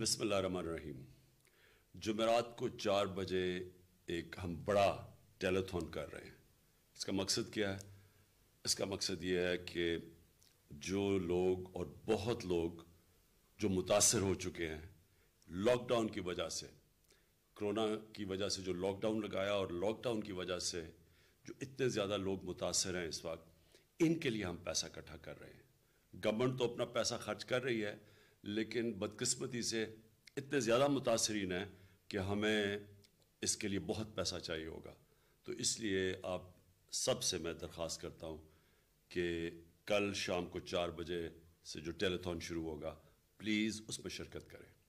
रहीम जुमेरात को चार बजे एक हम बड़ा टेलीथॉन कर रहे हैं इसका मकसद क्या है इसका मकसद ये है कि जो लोग और बहुत लोग जो मुतासर हो चुके हैं लॉकडाउन की वजह से कोरोना की वजह से जो लॉकडाउन लगाया और लॉकडाउन की वजह से जो इतने ज़्यादा लोग मुतासर हैं इस वक्त इनके लिए हम पैसा इकट्ठा कर रहे हैं गवर्नमेंट तो अपना पैसा खर्च कर रही है लेकिन बदकस्मती से इतने ज़्यादा मुतासरीन हैं कि हमें इसके लिए बहुत पैसा चाहिए होगा तो इसलिए आप सब से मैं दरख्वास्त करता हूँ कि कल शाम को चार बजे से जो टेलीथॉन शुरू होगा प्लीज़ उसमें शिरकत करें